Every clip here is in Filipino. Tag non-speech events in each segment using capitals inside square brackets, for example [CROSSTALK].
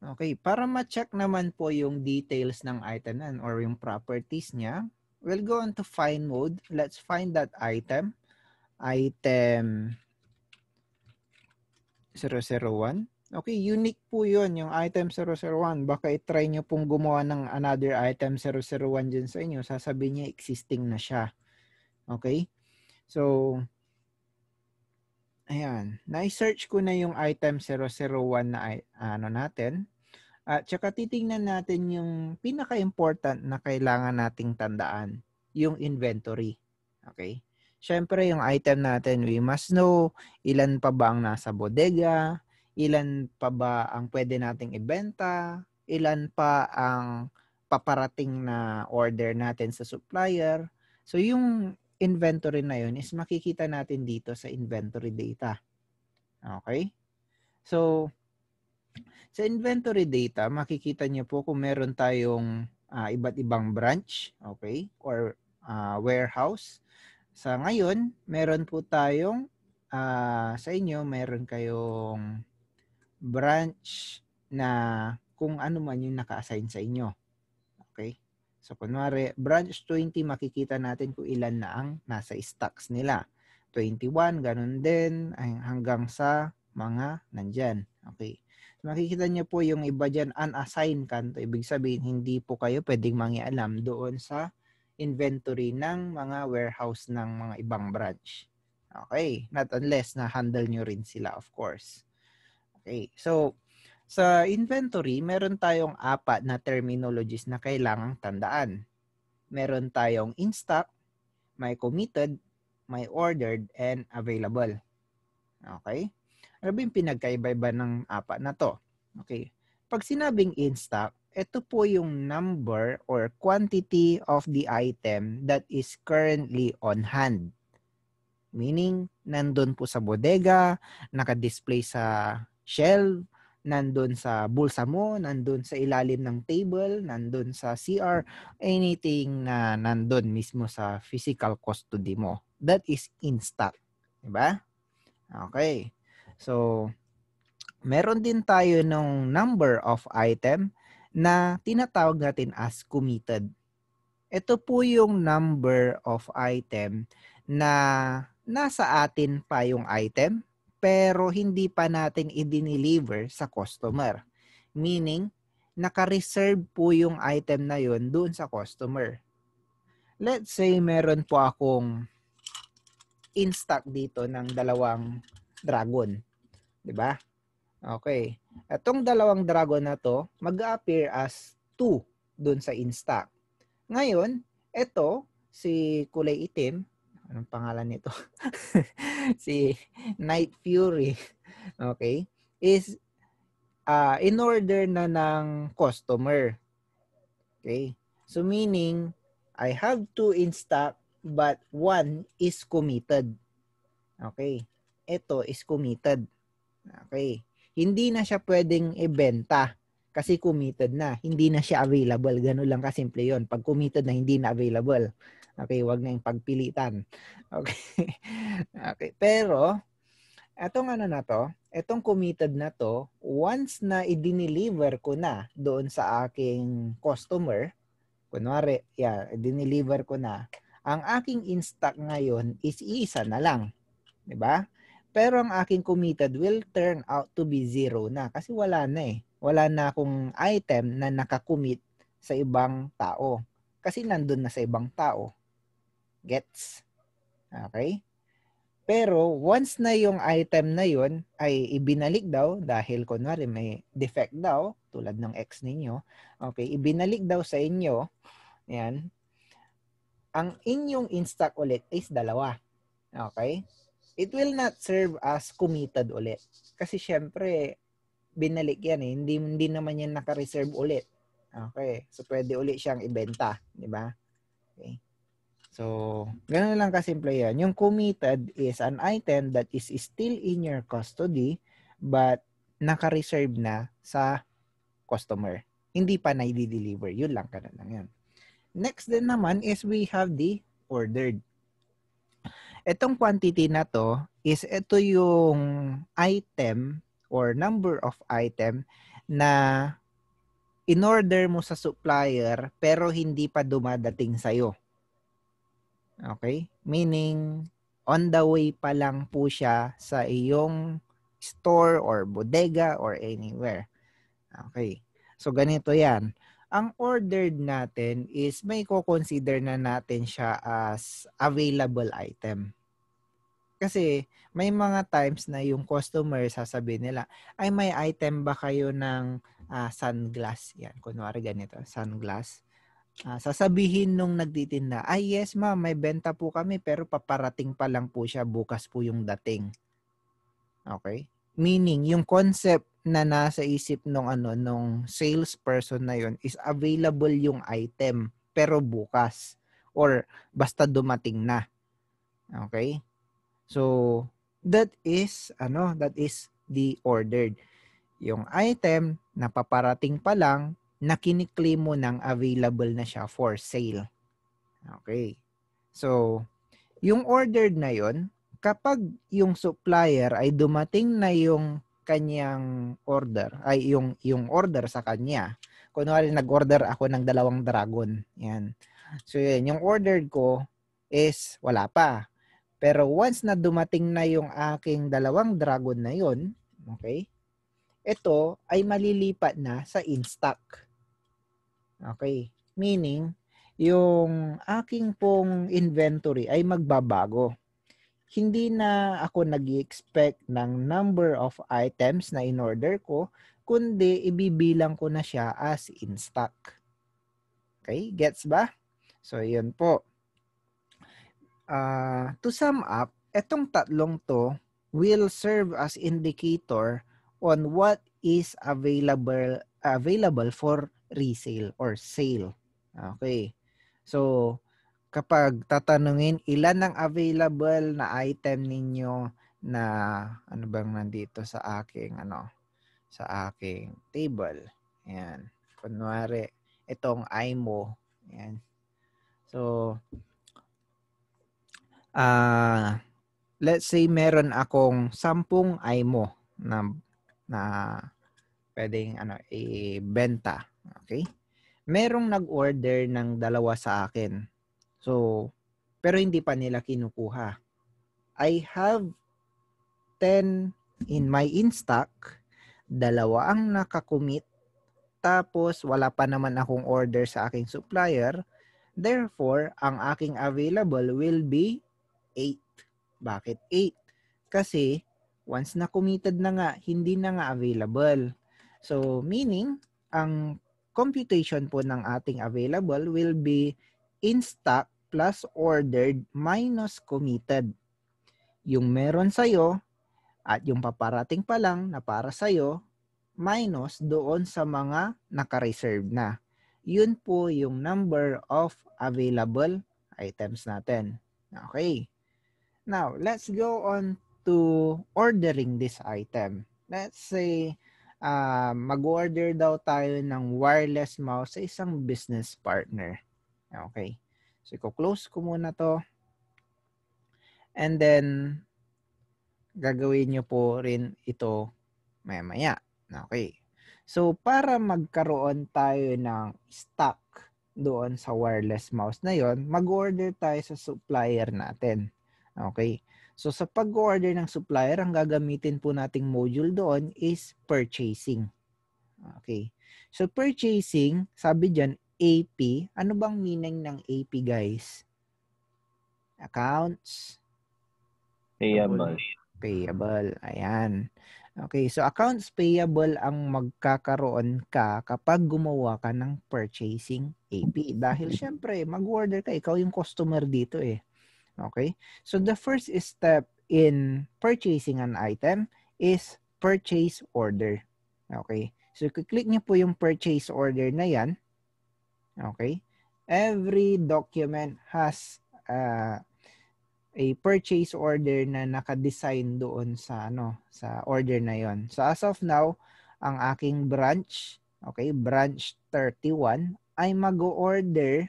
Okay, para ma-check naman po yung details ng item nan or yung properties niya, we'll go on to find mode. Let's find that item. Item 001. Okay, unique po yun, yung item 001. Baka i-try nyo pong gumawa ng another item 001 dyan sa inyo. Sasabihin niya existing na siya. Okay? So, Ayan. Na-search ko na yung item 001 na ano natin. At saka titingnan natin yung pinaka-important na kailangan nating tandaan, yung inventory. Okay? Siyempre, yung item natin, we must know ilan pa ba ang nasa bodega, ilan pa ba ang pwede nating ibenta, ilan pa ang paparating na order natin sa supplier. So, yung inventory na yun is makikita natin dito sa inventory data. Okay? So, sa inventory data, makikita niyo po kung meron tayong uh, iba't ibang branch, okay, or uh, warehouse. Sa ngayon, meron po tayong uh, sa inyo, meron kayong branch na kung ano man yung naka-assign sa inyo. Okay? So kunwari, branch 20, makikita natin kung ilan na ang nasa stocks nila. 21, ganun din, hanggang sa mga nandyan. Okay. So, makikita nyo po yung iba dyan, unassigned kanto. Ibig sabihin, hindi po kayo pwedeng mangialam doon sa inventory ng mga warehouse ng mga ibang branch. Okay. Not unless na-handle nyo rin sila, of course. Okay. So, sa inventory, meron tayong apat na terminologies na kailangang tandaan. Meron tayong in stock, may committed, may ordered, and available. Okay? Ano ba yung pinagkaiba-iba ng apat na to? Okay. Pag sinabing in stock, ito po yung number or quantity of the item that is currently on hand. Meaning, nandun po sa bodega, nakadisplay sa shelf, nandun sa bulsa mo, nandun sa ilalim ng table, nandun sa CR, anything na nandun mismo sa physical custody mo. That is in-stock. Diba? Okay. So, meron din tayo ng number of item na tinatawag natin as committed. Ito po yung number of item na nasa atin pa yung item pero hindi pa natin i-deliver sa customer. Meaning, naka-reserve po yung item na yon doon sa customer. Let's say meron po akong in stock dito ng dalawang dragon. 'Di ba? Okay. Itong dalawang dragon na to mag-appear as 2 doon sa in stock. Ngayon, ito si kulay itim anong pangalan nito? [LAUGHS] si Night Fury. Okay? Is uh, in order na ng customer. Okay? So meaning, I have two in stock but one is committed. Okay? Ito is committed. Okay? Hindi na siya pwedeng ibenta kasi committed na. Hindi na siya available. Ganun lang kasimple yon Pag committed na, hindi na available. Okay, wag na yung pagpilitan. [LAUGHS] Okay. okay. Pero, etong ano na to, etong committed na to, once na i-deliver ko na doon sa aking customer, kunwari, yeah, i-deliver ko na, ang aking in ngayon is isa na lang. ba? Diba? Pero ang aking committed will turn out to be zero na kasi wala na eh. Wala na akong item na nakakommit sa ibang tao kasi nandun na sa ibang tao. Gets? Okay? Pero once na yung item na yun ay ibinalik daw dahil kunwari may defect daw tulad ng ex ninyo, okay, ibinalik daw sa inyo, yan, ang inyong instack ulit is dalawa. Okay? It will not serve as committed ulit. Kasi syempre, binalik yan eh. Hindi, hindi naman yan naka-reserve ulit. Okay? So, pwede ulit siyang ibenta. Di ba? Okay. So, ganun lang kasimple yan. Yung committed is an item that is still in your custody but naka-reserve na sa customer. Hindi pa na-deliver. Yun lang, ganun lang yan. Next din naman is we have the ordered. Itong quantity na to is ito yung item or number of item na in order mo sa supplier pero hindi pa dumadating sa'yo. Okay? Meaning, on the way pa lang po siya sa iyong store or bodega or anywhere. Okay. So, ganito yan. Ang ordered natin is may ko-consider na natin siya as available item. Kasi may mga times na yung customer sasabi nila, ay may item ba kayo ng uh, sunglass? Yan, kunwari ganito, sunglass. Uh, sasabihin nung nagtitinda, ay yes ma'am, may benta po kami pero paparating pa lang po siya, bukas po yung dating. Okay? Meaning, yung concept na nasa isip nung ano nung salesperson na yun is available yung item pero bukas or basta dumating na. Okay? So that is ano, that is the ordered. Yung item na paparating pa lang na kiniklaim mo nang available na siya for sale. Okay. So, yung ordered na yon, kapag yung supplier ay dumating na yung kanyang order, ay yung, yung order sa kanya, kunwari nag-order ako ng dalawang dragon, yan. So, yan. yung ordered ko is wala pa. Pero once na dumating na yung aking dalawang dragon na yon, okay, ito ay malilipat na sa in-stock. Okay? Meaning, yung aking pong inventory ay magbabago. Hindi na ako nag expect ng number of items na in-order ko, kundi ibibilang ko na siya as in stock. Okay? Gets ba? So, yun po. Uh, to sum up, etong tatlong to will serve as indicator on what is available available for resale or sale. Okay. So, kapag tatanungin, ilan ang available na item ninyo na ano bang nandito sa aking ano sa aking table. Ayan. Kunwari, itong IMO. Ayan. So, uh, let's say meron akong sampung IMO na na pwedeng ano ibenta. Okay? Merong nag-order ng dalawa sa akin. So, pero hindi pa nila kinukuha. I have 10 in my in-stock. Dalawa ang nakakumit. Tapos, wala pa naman akong order sa aking supplier. Therefore, ang aking available will be 8. Bakit 8? Kasi, once na committed na nga, hindi na nga available. So, meaning, ang computation po ng ating available will be in stock plus ordered minus committed. Yung meron sa'yo at yung paparating pa lang na para sa'yo minus doon sa mga nakareserve na. Yun po yung number of available items natin. Okay. Now, let's go on to ordering this item. Let's say uh, mag-order daw tayo ng wireless mouse sa isang business partner. Okay. So, i-close ko muna to. And then, gagawin nyo po rin ito maya-maya. Okay. So, para magkaroon tayo ng stock doon sa wireless mouse na yon mag-order tayo sa supplier natin. Okay. So sa pag-order ng supplier, ang gagamitin po nating module doon is purchasing. Okay. So purchasing, sabi diyan AP. Ano bang meaning ng AP guys? Accounts. Payable. Payable. Ayan. Okay. So accounts payable ang magkakaroon ka kapag gumawa ka ng purchasing AP. Dahil syempre, mag-order ka. Ikaw yung customer dito eh. Okay? So the first step in purchasing an item is purchase order. Okay? So click niyo po yung purchase order na yan. Okay? Every document has uh, a purchase order na naka-design doon sa ano, sa order na 'yon. So as of now, ang aking branch, okay, branch 31 ay mag-order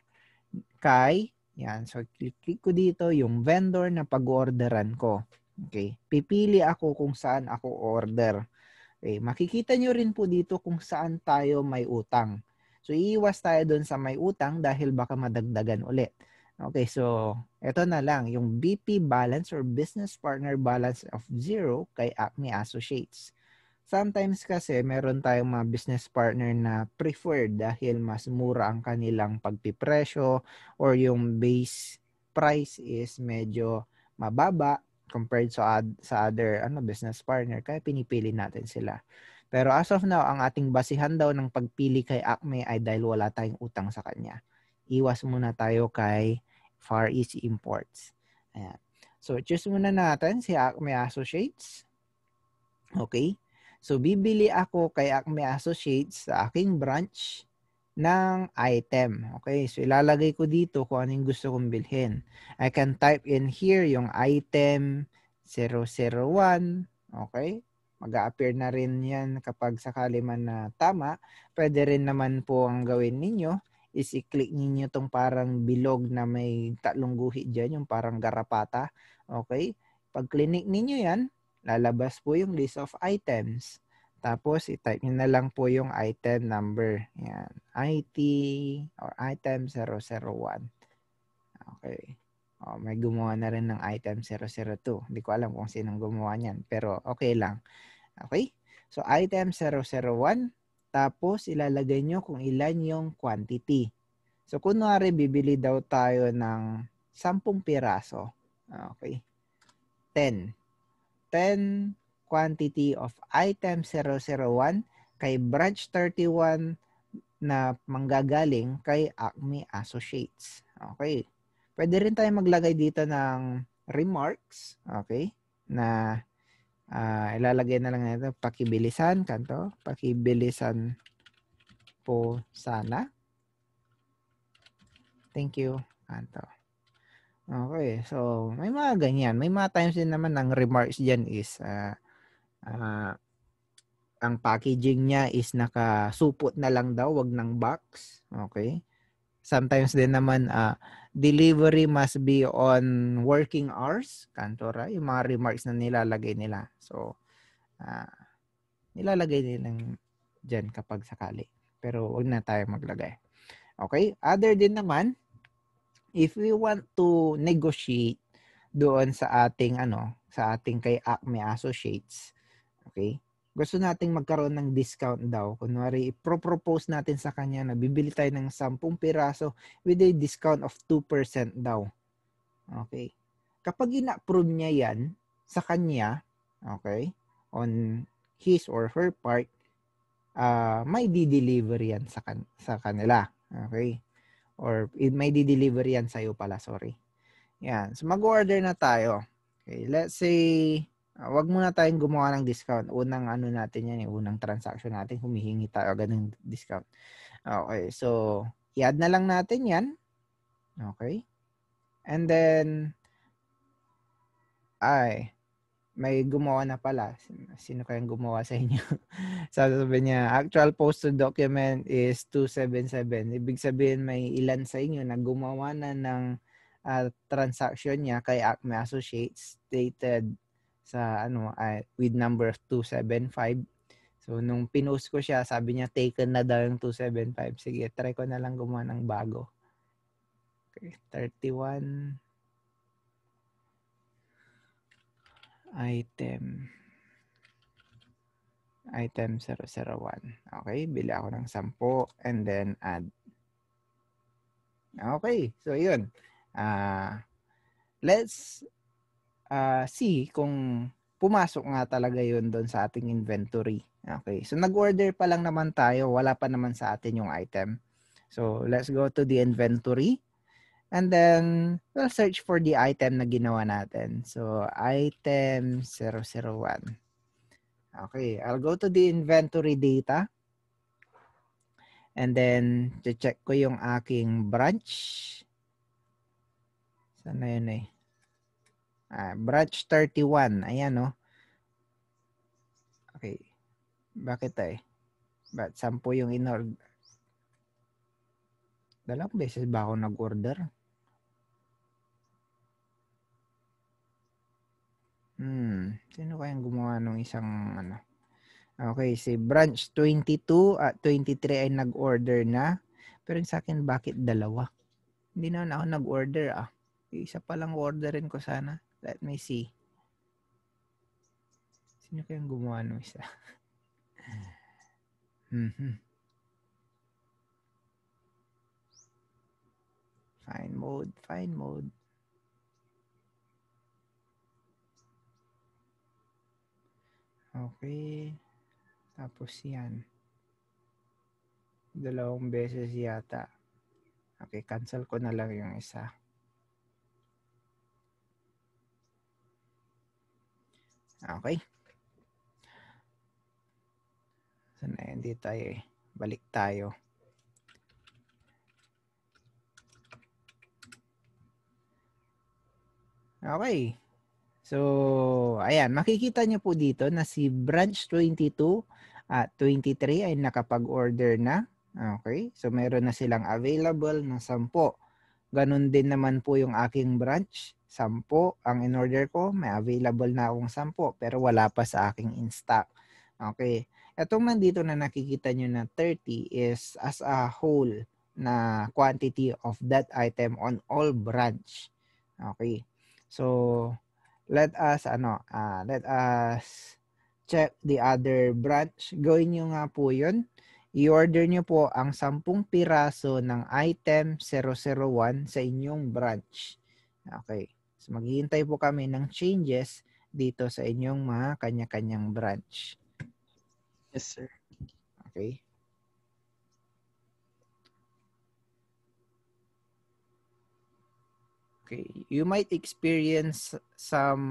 kay yan. So, click ko dito yung vendor na pag-orderan ko. Okay. Pipili ako kung saan ako order. Okay. Makikita nyo rin po dito kung saan tayo may utang. So, iiwas tayo doon sa may utang dahil baka madagdagan ulit. Okay, so ito na lang, yung BP balance or business partner balance of zero kay Acme Associates. Sometimes kasi meron tayong mga business partner na preferred dahil mas mura ang kanilang pagpipresyo or yung base price is medyo mababa compared sa, ad, sa other ano business partner kaya pinipili natin sila. Pero as of now, ang ating basihan daw ng pagpili kay Acme ay dahil wala tayong utang sa kanya. Iwas muna tayo kay Far East Imports. Ayan. So, choose muna natin si Acme Associates. Okay. So, bibili ako kay Acme Associates sa aking branch ng item. Okay, so ilalagay ko dito kung anong gusto kong bilhin. I can type in here yung item 001. Okay, mag-a-appear na rin yan kapag sakali man na tama. Pwede rin naman po ang gawin ninyo is i-click ninyo tong parang bilog na may tatlong guhit dyan, yung parang garapata. Okay? Pag click ninyo yan, lalabas po yung list of items. Tapos, i-type nyo na lang po yung item number. Yan. IT or item 001. Okay. Oh, may gumawa na rin ng item 002. Hindi ko alam kung sinong gumawa niyan. Pero okay lang. Okay? So, item 001. Tapos, ilalagay nyo kung ilan yung quantity. So, kunwari, bibili daw tayo ng 10 piraso. Okay. 10. 10 quantity of item 001 kay branch 31 na manggagaling kay Acme Associates. Okay. Pwede rin tayo maglagay dito ng remarks. Okay. Na uh, ilalagay na lang natin pakibilisan kanto. Pakibilisan po sana. Thank you. Kanto. Okay, so may mga ganyan. May mga times din naman ng remarks dyan is uh, uh, ang packaging niya is nakasupot na lang daw, wag ng box. Okay. Sometimes din naman uh, delivery must be on working hours, kantora, yung mga remarks na nilalagay nila. So, uh, nilalagay nilang dyan kapag sakali. Pero wag na tayo maglagay. Okay? Other din naman, if we want to negotiate doon sa ating ano, sa ating kay Acme Associates, okay? Gusto nating magkaroon ng discount daw. Kunwari, i-propose natin sa kanya na bibili tayo ng 10 piraso with a discount of 2% daw. Okay? Kapag ina-approve niya yan sa kanya, okay, on his or her part, uh, may di-deliver yan sa, kan- sa kanila. Okay? Or may di-deliver yan iyo pala, sorry. Yan. So, mag-order na tayo. Okay, let's say, ah, wag muna tayong gumawa ng discount. Unang ano natin yan, eh, unang transaction natin, humihingi tayo agad ng discount. Okay, so, i-add na lang natin yan. Okay. And then, ay, may gumawa na pala. Sino kayang gumawa sa inyo? [LAUGHS] Sabi niya, actual posted document is 277. Ibig sabihin may ilan sa inyo na gumawa na ng uh, ah, transaction niya kay Acme Associates dated sa ano uh, with number 275. So nung pinost ko siya, sabi niya taken na daw yung 275. Sige, try ko na lang gumawa ng bago. Okay, 31 Item. Item 001. Okay, bili ako ng 10 and then add. Okay, so yun. Uh, let's uh, see kung pumasok nga talaga yun doon sa ating inventory. Okay, so nag-order pa lang naman tayo. Wala pa naman sa atin yung item. So, let's go to the inventory. And then, we'll search for the item na ginawa natin. So, item 001. Okay, I'll go to the inventory data. And then, check ko yung aking branch. Saan na yun eh? Ah, branch 31. Ayan, oh. Okay. Bakit eh? Ba't sampo yung in-order? Dalawang beses ba ako nag-order? Hmm, sino kayang gumawa ng isang ano? Okay, si branch 22 at 23 ay nag-order na. Pero sa akin, bakit dalawa? Hindi na ako nag-order ah. Isa pa lang orderin ko sana. Let me see. Sino kayang gumawa ng isa? [LAUGHS] mm-hmm. Fine mode, fine mode. Okay. Tapos yan. Dalawang beses yata. Okay, cancel ko na lang yung isa. Okay. So, na hindi tayo eh. Balik tayo. Okay. So, ayan, makikita nyo po dito na si branch 22 at 23 ay nakapag-order na. Okay? So, meron na silang available na 10. Ganun din naman po yung aking branch. 10 ang in-order ko. May available na akong 10 pero wala pa sa aking in-stock. Okay. Itong dito na nakikita nyo na 30 is as a whole na quantity of that item on all branch. Okay. So, let us, ano, uh, let us check the other branch. Gawin nyo nga po yun. I-order niyo po ang 10 piraso ng item 001 sa inyong branch. Okay. So, maghihintay po kami ng changes dito sa inyong mga kanya-kanyang branch. Yes, sir. Okay. Okay. You might experience some,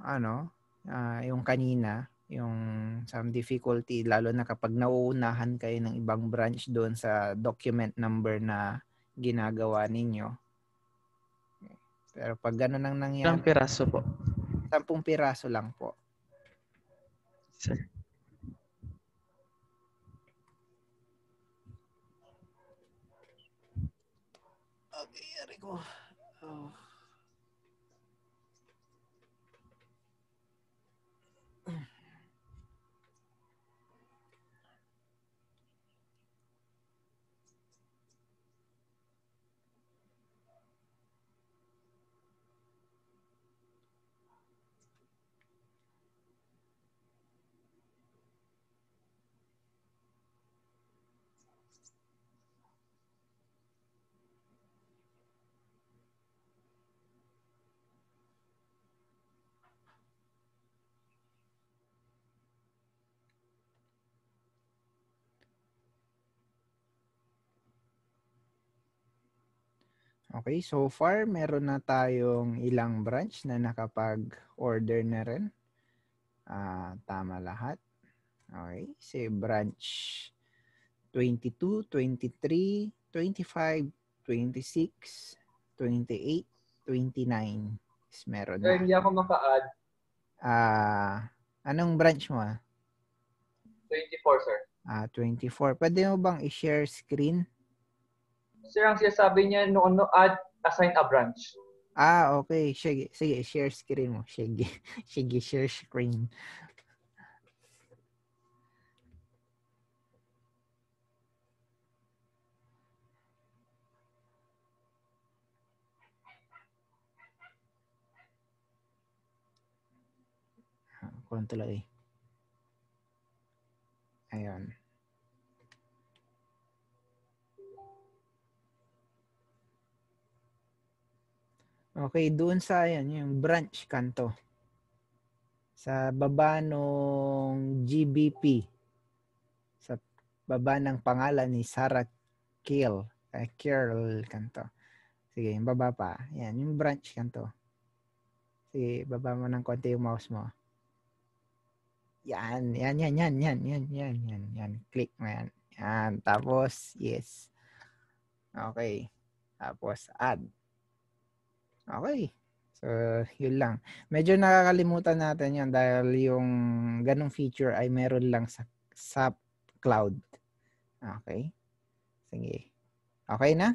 ano, uh, yung kanina, yung some difficulty, lalo na kapag nauunahan kayo ng ibang branch doon sa document number na ginagawa ninyo. Pero pag gano'n ang nangyari. Ilang piraso po? Sampung piraso lang po. Okay, aray ko. Oh. Okay, so far meron na tayong ilang branch na nakapag-order na rin. Uh, tama lahat. Okay, si branch 22, 23, 25, 26, 28, 29 is meron na. Sir, hindi ako maka-add. Uh, anong branch mo? 24, ah? sir. Ah, uh, 24. Pwede mo bang i-share screen? sir, ang sinasabi niya noon, no, add, assign a branch. Ah, okay. Sige, sige, share screen mo. Sige, [LAUGHS] sige, share screen. Ah, Kurang eh. Ayan. Okay, doon sa yan, yung branch kanto. Sa baba nung GBP. Sa baba ng pangalan ni Sarah Kiel. Uh, eh, Carol kanto. Sige, yung baba pa. Yan, yung branch kanto. Sige, baba mo ng konti yung mouse mo. Yan, yan, yan, yan, yan, yan, yan, yan, yan. Click mo yan. Yan, tapos, yes. Okay. Tapos, add. Okay. So, yun lang. Medyo nakakalimutan natin yan dahil yung ganong feature ay meron lang sa, sa cloud. Okay. Sige. Okay na?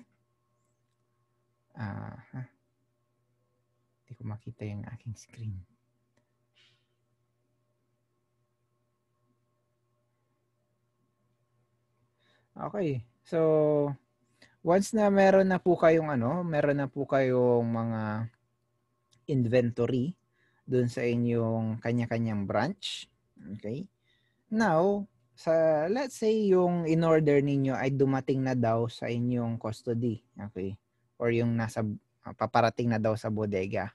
Ah, uh, Hindi ko makita yung aking screen. Okay. So, once na meron na po kayong ano, meron na po kayong mga inventory doon sa inyong kanya-kanyang branch, okay? Now, sa let's say yung in-order ninyo ay dumating na daw sa inyong custody, okay? Or yung nasa ah, paparating na daw sa bodega.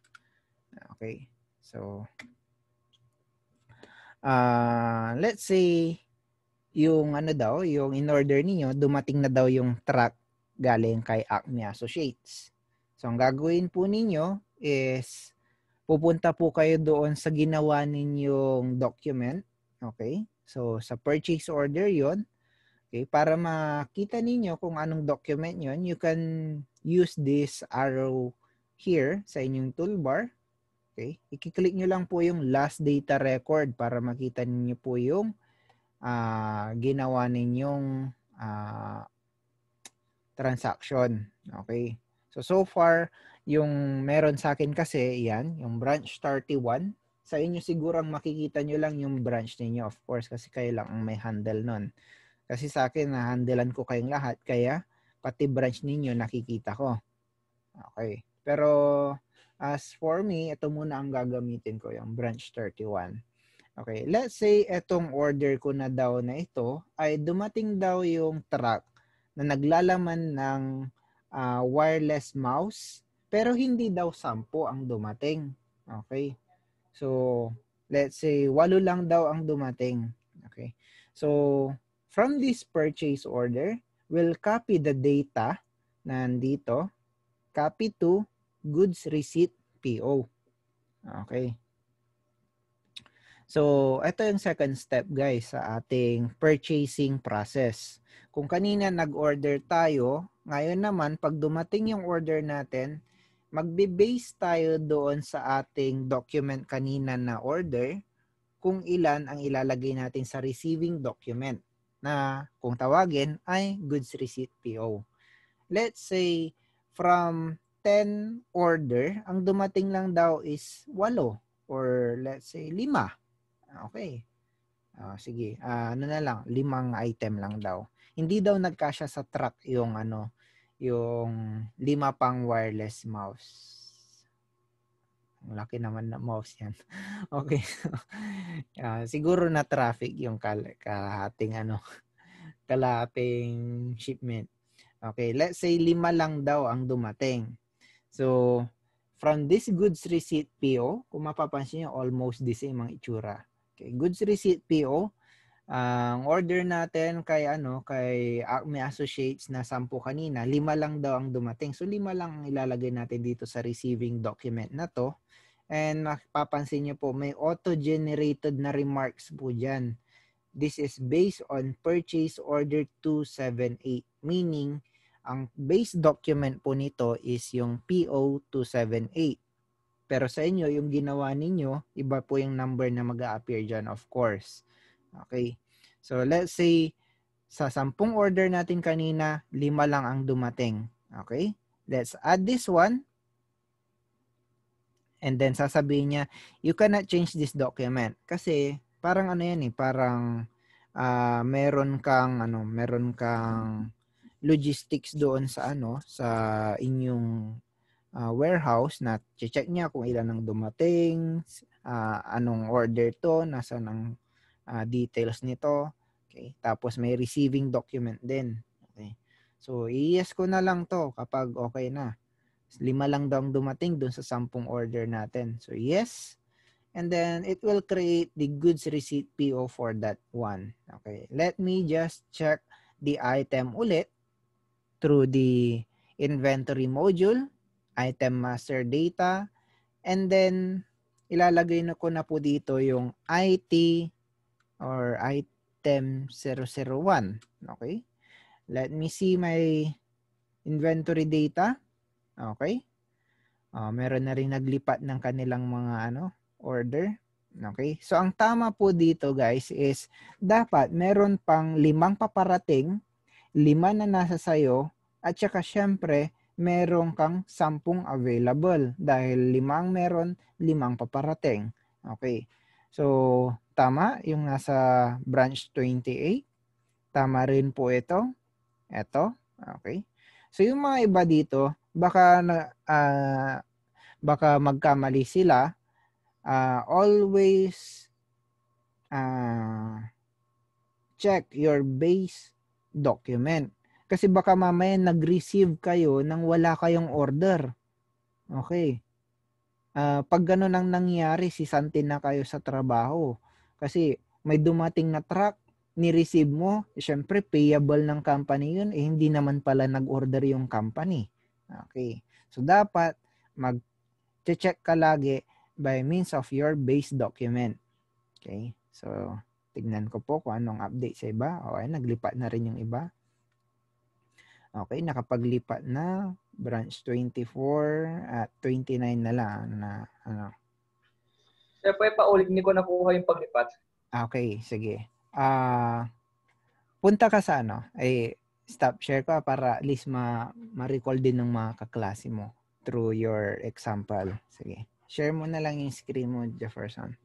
Okay. So uh, let's say yung ano daw, yung in order niyo dumating na daw yung truck galing kay Acme Associates. So, ang gagawin po ninyo is pupunta po kayo doon sa ginawa ninyong document. Okay? So, sa purchase order yon Okay? Para makita ninyo kung anong document yon you can use this arrow here sa inyong toolbar. Okay? I-click nyo lang po yung last data record para makita ninyo po yung uh, ginawa ninyong uh, transaction. Okay? So, so far, yung meron sa akin kasi, yan, yung branch 31. Sa inyo siguro ang makikita nyo lang yung branch ninyo, of course, kasi kayo lang ang may handle nun. Kasi sa akin, na-handlean ko kayong lahat, kaya pati branch ninyo nakikita ko. Okay. Pero as for me, ito muna ang gagamitin ko, yung branch 31. Okay, let's say itong order ko na daw na ito ay dumating daw yung truck na naglalaman ng uh, wireless mouse pero hindi daw sampo ang dumating. Okay? So, let's say, walo lang daw ang dumating. Okay? So, from this purchase order, we'll copy the data na nandito, copy to goods receipt PO. Okay? So, ito yung second step guys sa ating purchasing process. Kung kanina nag-order tayo, ngayon naman pag dumating yung order natin, magbe-base tayo doon sa ating document kanina na order kung ilan ang ilalagay natin sa receiving document na kung tawagin ay goods receipt PO. Let's say from 10 order, ang dumating lang daw is 8 or let's say 5 Okay. Uh, sige, uh, ano na lang, limang item lang daw. Hindi daw nagkasya sa truck yung ano, yung lima pang wireless mouse. Ang laki naman na mouse yan. [LAUGHS] okay. uh, [LAUGHS] siguro na traffic yung kal- kalahating ano, [LAUGHS] kalahating shipment. Okay, let's say lima lang daw ang dumating. So, from this goods receipt PO, kung mapapansin nyo, almost the same ang itsura. Okay, goods receipt PO. Ang uh, order natin kay ano kay Acme ah, Associates na 10 kanina, lima lang daw ang dumating. So lima lang ang ilalagay natin dito sa receiving document na to. And mapapansin niyo po may auto-generated na remarks po diyan. This is based on purchase order 278 meaning ang base document po nito is yung PO 278 pero sa inyo, yung ginawa ninyo, iba po yung number na mag appear dyan, of course. Okay. So, let's say, sa sampung order natin kanina, lima lang ang dumating. Okay? Let's add this one. And then, sasabihin niya, you cannot change this document. Kasi, parang ano yan eh, parang uh, meron kang, ano, meron kang logistics doon sa ano, sa inyong uh, warehouse na check niya kung ilan ang dumating, uh, anong order to, nasa ang uh, details nito. Okay, tapos may receiving document din. Okay. So, i-yes ko na lang to kapag okay na. Lima lang daw ang dumating dun sa sampung order natin. So, yes. And then, it will create the goods receipt PO for that one. Okay. Let me just check the item ulit through the inventory module item master data. And then, ilalagay na ko na po dito yung IT or item 001. Okay. Let me see my inventory data. Okay. Uh, meron na rin naglipat ng kanilang mga ano order. Okay? So ang tama po dito guys is dapat meron pang limang paparating, lima na nasa sayo at saka syempre meron kang sampung available dahil limang meron, limang paparating. Okay. So, tama yung nasa branch 28. Tama rin po ito. Ito. Okay. So, yung mga iba dito, baka na, uh, baka magkamali sila. Uh, always uh, check your base document. Kasi baka mamaya nag-receive kayo nang wala kayong order. Okay. Uh, pag ganun ang nangyari, sisantin na kayo sa trabaho. Kasi may dumating na truck, ni-receive mo, eh, syempre payable ng company yun, eh hindi naman pala nag-order yung company. Okay. So dapat mag-check ka lagi by means of your base document. Okay. So tignan ko po kung anong update sa iba. Okay, naglipat na rin yung iba. Okay, nakapaglipat na branch 24 at 29 na lang na ano. Sir, pwede pa ulit hindi ko nakuha yung paglipat. Ah, okay, sige. Ah uh, punta ka sa ano? Eh stop share ko ah, para at least ma ma-recall din ng mga kaklase mo through your example. Sige. Share mo na lang yung screen mo, Jefferson.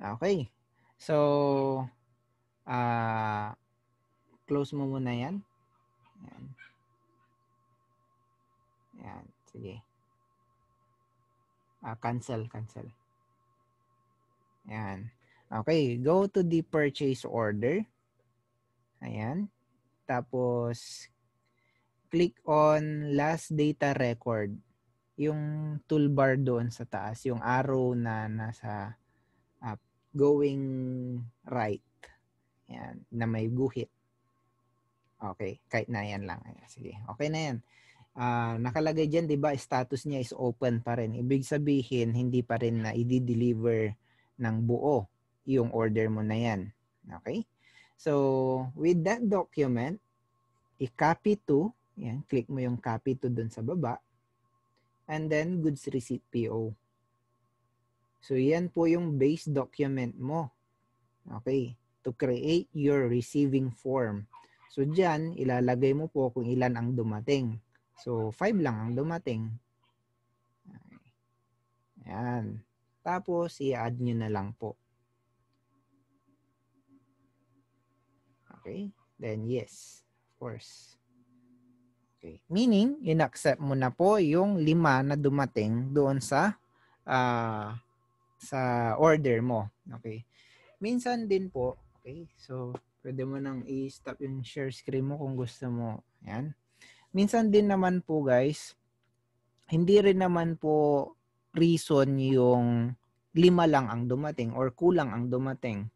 Okay. So, uh, close mo muna yan. Yan. Yan. Sige. Uh, cancel, cancel. Yan. Okay. Go to the purchase order. Ayan. Tapos, click on last data record. Yung toolbar doon sa taas. Yung arrow na nasa going right. Yan, na may guhit. Okay, kahit na yan lang. Sige, okay na yan. Uh, nakalagay dyan, di ba, status niya is open pa rin. Ibig sabihin, hindi pa rin na i-deliver ng buo yung order mo na yan. Okay? So, with that document, i-copy to, yan, click mo yung copy to dun sa baba, and then goods receipt PO. So yan po yung base document mo. Okay, to create your receiving form. So dyan, ilalagay mo po kung ilan ang dumating. So 5 lang ang dumating. Ayan. Tapos, i-add nyo na lang po. Okay? Then yes, of course. Okay. Meaning, in-accept mo na po yung lima na dumating doon sa uh, sa order mo. Okay. Minsan din po, okay, so pwede mo nang i-stop yung share screen mo kung gusto mo. Yan. Minsan din naman po guys, hindi rin naman po reason yung lima lang ang dumating or kulang ang dumating.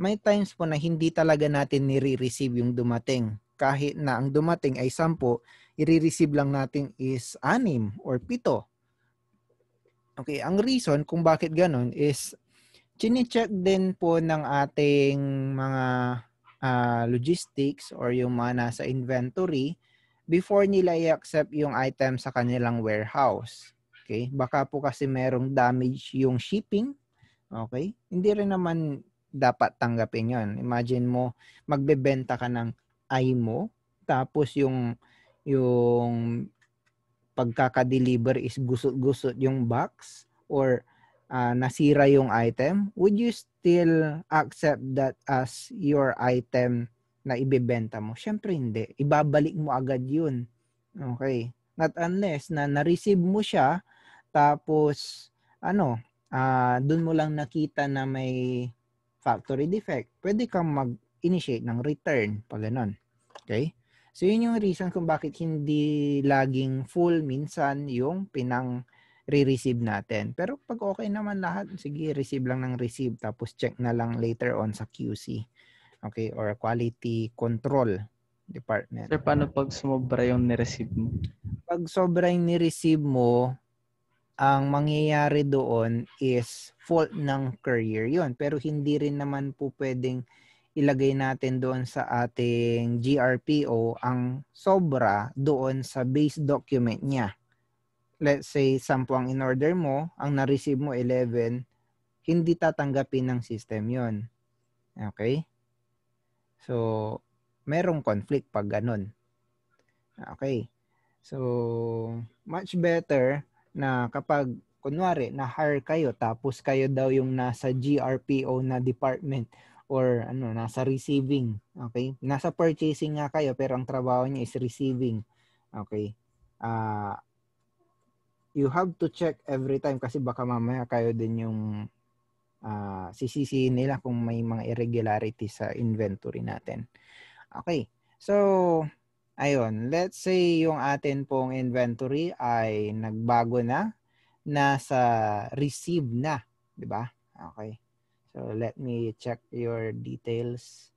May times po na hindi talaga natin nire-receive yung dumating. Kahit na ang dumating ay sampo, i-receive lang natin is anim or pito. Okay, ang reason kung bakit ganun is chine-check din po ng ating mga uh, logistics or yung mga nasa inventory before nila i-accept yung item sa kanilang warehouse. Okay? Baka po kasi merong damage yung shipping. Okay? Hindi rin naman dapat tanggapin yon. Imagine mo, magbebenta ka ng IMO, tapos yung yung pagkaka-deliver is gusot-gusot yung box or uh, nasira yung item, would you still accept that as your item na ibebenta mo? Siyempre hindi. Ibabalik mo agad yun. Okay. Not unless na na-receive mo siya tapos ano, uh, ah, doon mo lang nakita na may factory defect. Pwede kang mag-initiate ng return pag ganun. Okay? So, yun yung reason kung bakit hindi laging full minsan yung pinang re-receive natin. Pero pag okay naman lahat, sige, receive lang ng receive tapos check na lang later on sa QC. Okay, or quality control department. Sir, paano pag sumobra yung nireceive mo? Pag sobra yung nireceive mo, ang mangyayari doon is fault ng courier yon Pero hindi rin naman po pwedeng ilagay natin doon sa ating GRPO ang sobra doon sa base document niya. Let's say, 10 ang in-order mo, ang na-receive mo 11, hindi tatanggapin ng system yon Okay? So, merong conflict pag ganun. Okay. So, much better na kapag, kunwari, na-hire kayo, tapos kayo daw yung nasa GRPO na department, or ano, nasa receiving. Okay? Nasa purchasing nga kayo pero ang trabaho niya is receiving. Okay? Uh, you have to check every time kasi baka mamaya kayo din yung uh, sisisihin nila kung may mga irregularity sa inventory natin. Okay. So, ayun. Let's say yung atin pong inventory ay nagbago na. Nasa receive na. ba diba? Okay. So let me check your details.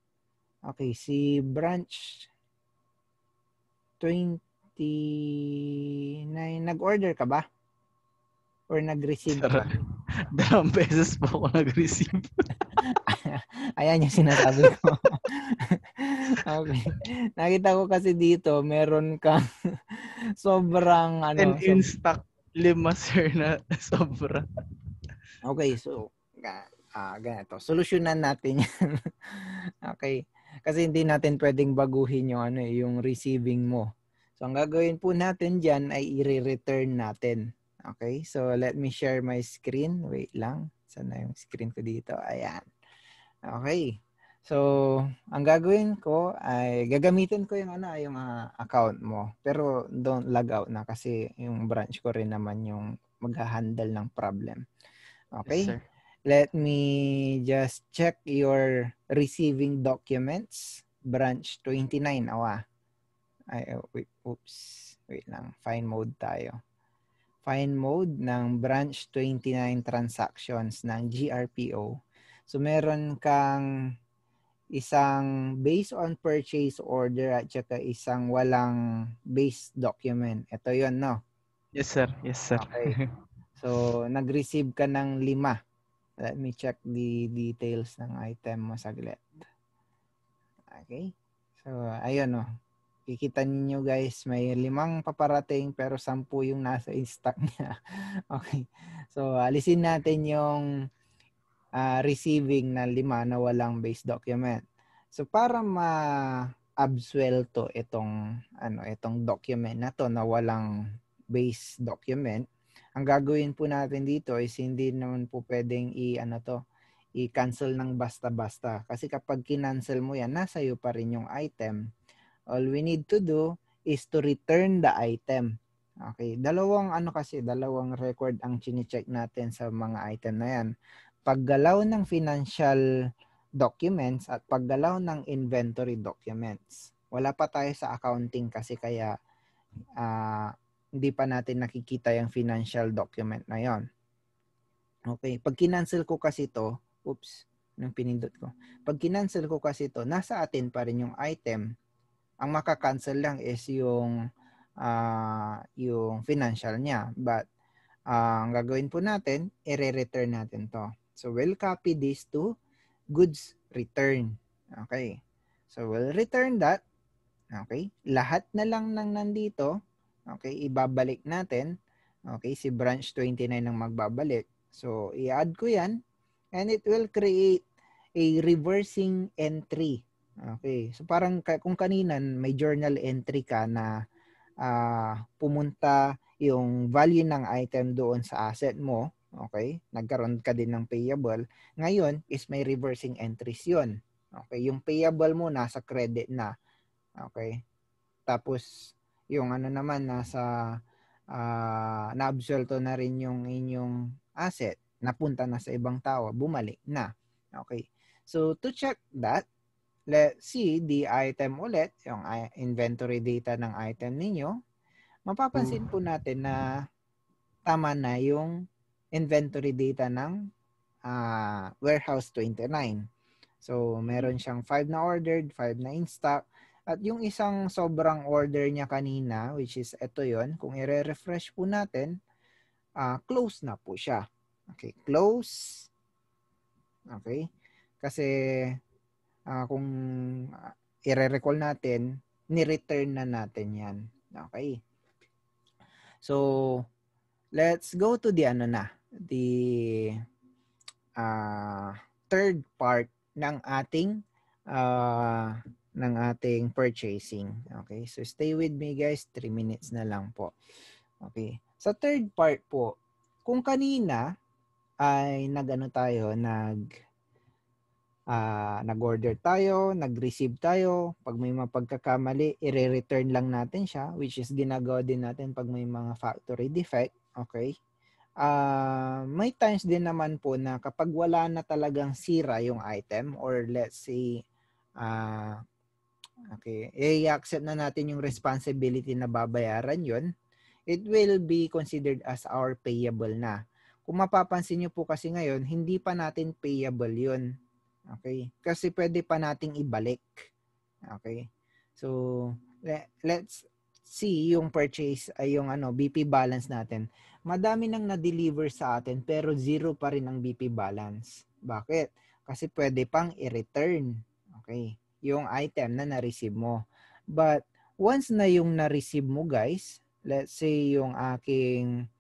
Okay, si branch 29 nag-order ka ba? Or nag-receive ka? [LAUGHS] Dalawang beses po ako nag-receive. [LAUGHS] Ayan yung sinasabi ko. [LAUGHS] okay. Nakita ko kasi dito, meron kang sobrang ano. And in stock, lima sir na sobra. Okay, so ah, ganito. Solusyunan natin [LAUGHS] yan. okay. Kasi hindi natin pwedeng baguhin yung, ano, eh, yung receiving mo. So, ang gagawin po natin diyan ay i-return natin. Okay? So, let me share my screen. Wait lang. Saan yung screen ko dito? Ayan. Okay. So, ang gagawin ko ay gagamitin ko yung ano yung uh, account mo. Pero don't log out na kasi yung branch ko rin naman yung magha-handle ng problem. Okay? Yes, sir. Let me just check your receiving documents. Branch 29. Awa. Ay, oh, wait, oops. Wait lang. Find mode tayo. Find mode ng branch 29 transactions ng GRPO. So, meron kang isang based on purchase order at saka isang walang base document. Ito yon no? Yes, sir. Yes, sir. Okay. So, nag-receive ka ng lima Let me check the details ng item mo saglit. Okay? So, ayun o. Oh. Kikita niyo guys, may limang paparating pero sampu yung nasa in-stock [LAUGHS] niya. okay. So, alisin natin yung uh, receiving na lima na walang base document. So, para ma absuelto itong ano itong document na to na walang base document ang gagawin po natin dito is hindi naman po pwedeng i ano to, i-cancel ng basta-basta. Kasi kapag kinancel mo yan, nasa iyo pa rin yung item. All we need to do is to return the item. Okay, dalawang ano kasi, dalawang record ang chine-check natin sa mga item na yan. Paggalaw ng financial documents at paggalaw ng inventory documents. Wala pa tayo sa accounting kasi kaya uh, hindi pa natin nakikita yung financial document na yon. Okay, pag kinancel ko kasi to, oops, nung pinindot ko. Pag kinancel ko kasi to, nasa atin pa rin yung item. Ang makakancel lang is yung uh, yung financial niya. But uh, ang gagawin po natin, i-return natin to. So we'll copy this to goods return. Okay. So we'll return that. Okay. Lahat na lang nang nandito, Okay, ibabalik natin. Okay, si branch 29 ang magbabalik. So, i-add ko yan and it will create a reversing entry. Okay, so parang kung kanina may journal entry ka na uh, pumunta yung value ng item doon sa asset mo, okay, nagkaroon ka din ng payable. Ngayon is may reversing entries yon Okay, yung payable mo nasa credit na. Okay, tapos yung ano naman nasa uh, ah, naabsolto na rin yung inyong asset, napunta na sa ibang tao, bumalik na. Okay. So to check that, let's see the item ulit, yung inventory data ng item ninyo. Mapapansin po natin na tama na yung inventory data ng uh, warehouse 29. So meron siyang 5 na ordered, 5 na in stock, at yung isang sobrang order niya kanina, which is ito yon kung i-refresh po natin, uh, close na po siya. Okay, close. Okay, kasi uh, kung ah, i-recall natin, ni-return na natin yan. Okay. So, let's go to the ano na, the uh, third part ng ating uh, ng ating purchasing. Okay, so stay with me guys, 3 minutes na lang po. Okay, sa third part po, kung kanina ay nagano tayo, nag uh, nag-order tayo, nag-receive tayo, pag may mga pagkakamali, i-return lang natin siya, which is ginagawa din natin pag may mga factory defect. Okay, uh, may times din naman po na kapag wala na talagang sira yung item or let's say uh, Okay. I-accept na natin yung responsibility na babayaran yon it will be considered as our payable na. Kung mapapansin nyo po kasi ngayon, hindi pa natin payable yon Okay? Kasi pwede pa nating ibalik. Okay? So, let's see yung purchase, ay yung ano, BP balance natin. Madami nang na-deliver sa atin pero zero pa rin ang BP balance. Bakit? Kasi pwede pang i-return. Okay? yung item na na-receive mo. But once na yung na-receive mo guys, let's say yung aking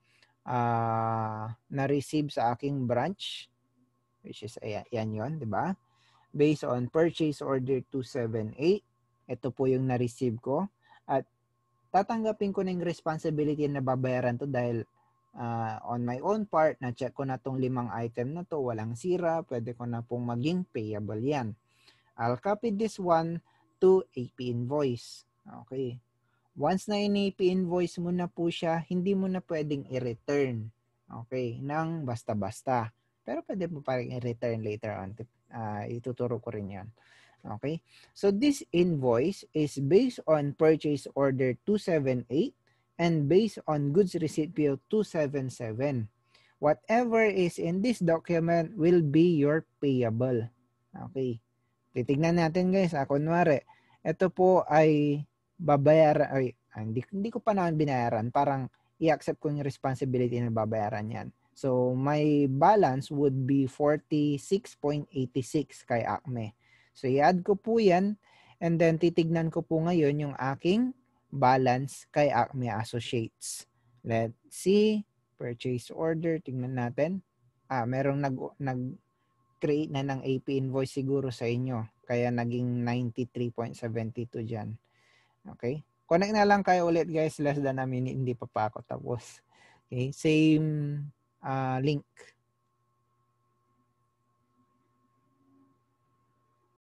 uh, na-receive sa aking branch, which is ayan, yan yun, di ba? Based on purchase order 278, ito po yung na-receive ko. At tatanggapin ko na yung responsibility na babayaran to dahil uh, on my own part, na-check ko na tong limang item na to, walang sira, pwede ko na pong maging payable yan. I'll copy this one to AP invoice. Okay. Once na in-AP invoice mo na po siya, hindi mo na pwedeng i-return. Okay, nang basta-basta. Pero pwede mo pa rin i-return later on. Uh, ituturo ko rin yan. Okay, so this invoice is based on purchase order 278 and based on goods receipt PO 277. Whatever is in this document will be your payable. Okay titignan natin guys, ah, kunwari, ito po ay babayaran, ay, ah, hindi, hindi ko pa naman binayaran, parang i-accept ko yung responsibility na babayaran yan. So, my balance would be 46.86 kay Acme. So, i-add ko po yan and then titignan ko po ngayon yung aking balance kay Acme Associates. Let's see. Purchase order. Tignan natin. Ah, merong nag, nag, create na ng AP invoice siguro sa inyo. Kaya naging 93.72 dyan. Okay? Connect na lang kayo ulit guys. Less than a minute. Hindi pa pa ako tapos. Okay? Same uh, link.